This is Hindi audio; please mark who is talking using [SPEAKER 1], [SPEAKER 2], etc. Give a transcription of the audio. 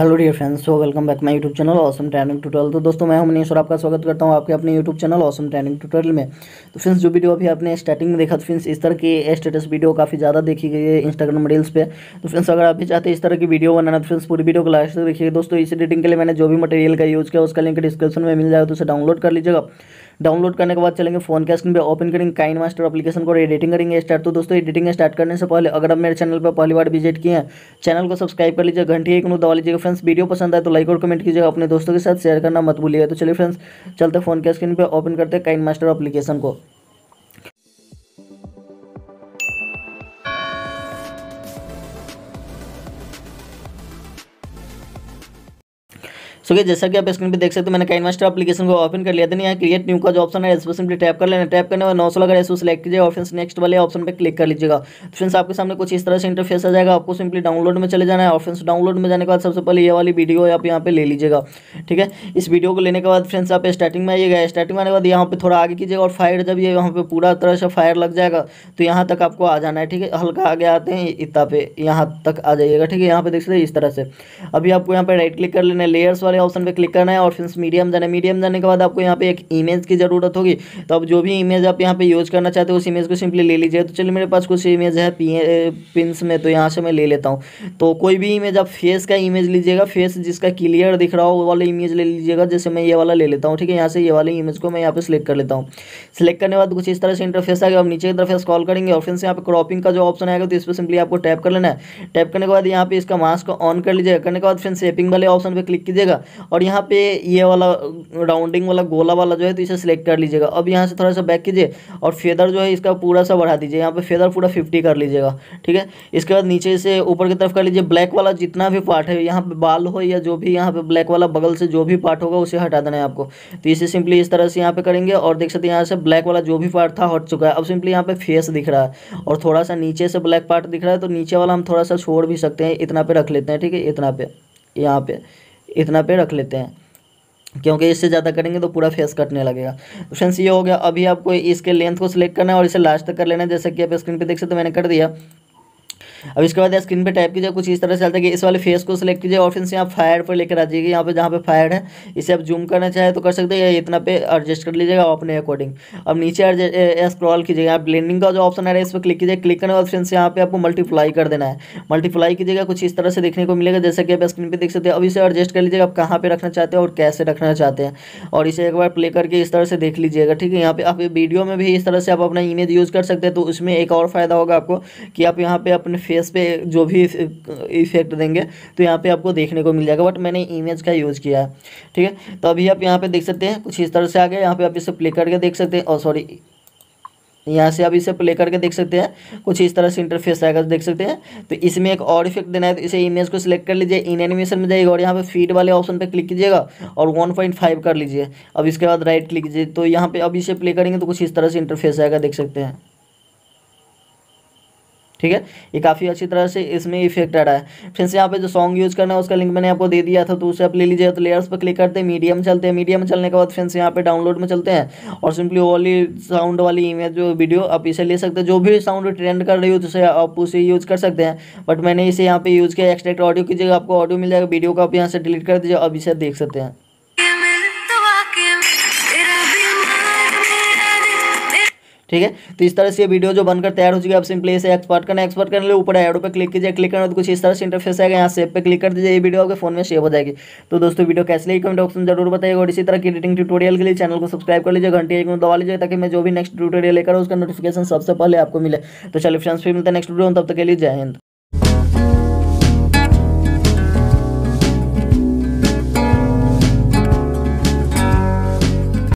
[SPEAKER 1] hello dear friends so welcome back my YouTube channel awesome training tutorial तो दोस्तों मैं हमेश और आपका स्वागत करता हूं आपके अपने YouTube channel awesome training tutorial में तो फ्रेंड्स जो वीडियो अभी आपने स्टार्टिंग में देखा तो फ्रेंड्स इस तरह की स्टेटस वीडियो काफ़ी ज़्यादा देखी गई है इंस्टाग्राम रील्स पर तो फ्रेंड्स अगर आप भी चाहते इस तरह की वीडियो बनाना तो फ्रेंड्स पूरी वीडियो को लास्ट तक देखिए दोस्तों इस एडिटिंग के लिए मैंने जो भी मटेरियल का यूज़ किया उसका लिंक डिस्क्रिप्शन में मिल जाएगा तो उसे डाउनलोड कर लीजिएगा डाउनलोड करने के बाद चलेंगे फोन के स्क्रीन पर ओपन करेंगे काइन मास्टर अपलीकेशन को एडिटिंग करेंगे स्टार्ट तो दोस्तों एडिटिंग स्टार्ट करने से पहले अगर आप मेरे चैनल पर पहली बार विजिट किए हैं चैनल को सब्सक्राइब कर लीजिए घंटी एक दवा लीजिएगा फ्रेंड्स वीडियो पसंद आए तो लाइक और कमेंट कीजिएगा अपने दोस्तों के साथ शेयर करना मत भूलिएगा तो चलिए फ्रेंड्स चलते फोन के स्क्रीन पर ओपन करते हैं काइन मास्टर अपलीकेशन को सो so, जैसा कि आप स्क्रीन पे देख सकते हो मैंने कई मास्टर अपलीकेशन को ओपन कर लिया था यहाँ क्रिएट न्यू का जो ऑप्शन है इसमें सिंपली टैप कर लेना टैप करने और नौ सौ लगा इसको सिलेक्ट कीजिए और फ्रेंड्स नेक्स्ट वाले ऑप्शन पर क्लिक कर लीजिएगा तो फ्रेंड्स आपके सामने कुछ इस तरह से इंटरफेस आ जाएगा आपको सिंपली डाउनलोड में चले जाना है और फ्रेंड्स डाउनलोड में जाने के बाद सबसे पहले ये वाली वीडियो आप यहाँ पे ले लीजिएगा ठीक है इस वीडियो को लेने के बाद फ्रेंड्स आप स्टार्टिंग में आइएगा स्टार्टिंग आने के बाद यहाँ पे थोड़ा आगे कीजिएगा और फायर जब ये यहाँ पे पूरा तरह से फायर लग जाएगा तो यहाँ तक आपको आ जाना है ठीक है हल्का आगे आते हैं इतना पे यहाँ तक आ जाइएगा ठीक है यहाँ पे देख सकते इस तरह से अभी आपको यहाँ पे राइट क्लिक कर लेना है लेयर्स वाले वाले ऑप्शन पर क्लिक करना है और फिर मीडियम जाना मीडियम जाने के बाद आपको यहाँ पे एक इमेज की ज़रूरत होगी तो अब जो भी इमेज आप यहाँ पे यूज़ करना चाहते हो उस इमेज को सिंपली ले लीजिए तो चलिए मेरे पास कुछ इमेज है पिंस में तो यहाँ से मैं ले लेता हूँ तो कोई भी इमेज आप फेस का इमेज लीजिएगा फेस जिसका क्लियर दिख रहा हो वो वाला इमेज ले लीजिएगा जैसे मैं ये वाला ले लेता हूँ ठीक है यहाँ से ये वाली इमेज को मैं यहाँ पे सिलेक्ट कर लेता हूँ सिलेक्ट करने के बाद कुछ इस तरह से इंटरफेस आएगा आप नीचे की तरफ कॉल करेंगे और फिर से यहाँ पे क्रॉपिंग का जो ऑप्शन आएगा तो इस पर सिंपली आपको टैप कर लेना है टैप करने के बाद यहाँ पे इसका मास्क ऑन कर लीजिएगा करने के बाद फिर सेपिंग वाले ऑप्शन पर क्लिक कीजिएगा और यहाँ पे ये वाला राउंडिंग वाला गोला वाला जो है तो इसे सिलेक्ट कर लीजिएगा अब यहाँ से थोड़ा सा बैक कीजिए और फेदर जो है इसका पूरा सा बढ़ा दीजिए यहाँ पे फेदर पूरा फिफ्टी कर लीजिएगा ठीक है इसके बाद नीचे से ऊपर की तरफ कर लीजिए ब्लैक वाला जितना भी पार्ट है यहाँ पे बाल हो या जो भी यहाँ पे ब्लैक वाला बगल से जो भी पार्ट होगा उसे हटा देना है आपको तो इसे सिंपली इस तरह से यहाँ पे करेंगे और देख सकते हैं यहाँ से ब्लैक वाला जो भी पार्ट था हट चुका है अब सिंपली यहाँ पे फेस दिख रहा है और थोड़ा सा नीचे से ब्लैक पार्ट दिख रहा है तो नीचे वाला हम थोड़ा सा छोड़ भी सकते हैं इतना पे रख लेते हैं ठीक है इतना पे यहाँ पे इतना पे रख लेते हैं क्योंकि इससे ज़्यादा करेंगे तो पूरा फेस कटने लगेगा ऑप्शन ये हो गया अभी आपको इसके लेंथ को सिलेक्ट करना है और इसे लास्ट तक कर लेना है जैसे कि आप स्क्रीन पे देख सकते तो मैंने कर दिया अब इसके बाद स्क्रीन पे टाइप कीजिए कुछ इस तरह से चलता है कि इस वाले फेस को सिलेक्ट कीजिए ऑप्शन से आप फायर पर लेकर आ जाइए यहाँ पे जहाँ पे फायर है इसे आप जूम करना चाहे तो कर सकते हैं या इतना पे एडजस्ट कर लीजिएगा अपने अकॉर्डिंग अब नीचे स्क्रॉल कीजिएगा आप ब्लेंडिंग का जो ऑप्शन आ रहा है इस पर क्लिक कीजिए क्लिक करने ऑप्शन से यहाँ पे आपको मल्टीप्लाई कर देना है मल्टीप्लाई कीजिएगा कुछ इस तरह से देखने को मिलेगा जैसे कि आप स्क्रीन पर देख सकते हैं अब इसे एडजस्ट कर लीजिएगा आप कहाँ पर रखना चाहते हैं और कैसे रखना चाहते हैं और इसे एक बार प्ले करके इस तरह से देख लीजिएगा ठीक है यहाँ पे आप वीडियो में भी इस तरह से आप अपना इमेज यूज़ कर सकते हैं तो उसमें एक और फायदा होगा आपको कि आप यहाँ पे अपने फेस पे जो भी इफेक्ट देंगे तो यहाँ पे आपको देखने को मिल जाएगा बट मैंने इमेज का यूज़ किया है ठीक है तो अभी आप यहाँ पे देख सकते हैं कुछ इस तरह से आ गया यहाँ पे आप इसे प्ले करके देख सकते हैं और सॉरी यहाँ से आप इसे प्ले करके देख सकते हैं कुछ इस तरह से इंटरफेस आएगा तो देख सकते हैं तो इसमें एक और इफेक्ट देना है तो इसे इमेज को सिलेक्ट कर लीजिए इन एनिमेशन में जाइएगा और यहाँ पे फीड वाले ऑप्शन पे क्लिक कीजिएगा और 1.5 कर लीजिए अब इसके बाद राइट क्लिक कीजिए तो यहाँ पे अब इसे प्ले करेंगे तो कुछ इस तरह से इंटरफेस आएगा देख सकते हैं ठीक है ये काफ़ी अच्छी तरह से इसमें इफेक्ट आ रहा है फ्रेंड्स यहाँ पे जो सॉन्ग यूज करना है उसका लिंक मैंने आपको दे दिया था तो उसे आप ले लीजिए तो लेयर्स पर क्लिक करते हैं मीडियम चलते हैं मीडियम में चलने के बाद फ्रेंड्स यहाँ पे डाउनलोड में चलते हैं और सिंपली वाली साउंड वाली इमेज जो वीडियो आप इसे ले सकते हैं जो भी साउंड ट्रेंड कर रही हो तो आप उसे यूज़ कर सकते हैं बट मैंने इसे यहाँ पर यूज़ किया एक्सट्रेक्ट ऑडियो की जगह आपको ऑडियो मिल जाएगा वीडियो को आप यहाँ से डिलीट कर दीजिए अब इसे देख सकते हैं ठीक है तो इस तरह से वीडियो जो बनकर तैयार हो चुकी है आप सिंपली इसे एक्सपर्ट करना एक्सपर्ट करने लिए ऊपर एडो पर क्लिक कीजिए क्लिक करना तो कुछ इस तरह से इंटरफेस आएगा यहाँ सेव पे क्लिक कर दीजिए ये वीडियो आपके फोन में सेव हो जाएगी तो दोस्तों वीडियो कैसे लगी कमेंट ऑप्शन जरूर बताएगा और इसी तरह की एडिटिंग ट्यूटोरियल के लिए चैनल को सब्सक्राइब कर लीजिए घंटे एक दवा लीजिए ताकि मैं जो भी नेक्स्ट ट्यूटोरियल लेकर उसका नोटिफिकेशन सबसे पहले आपको मिले तो चलिए फ्रेंड्स फिर मिलते हैं नेक्स्ट वीडियो तब तक के लिए जय हिंद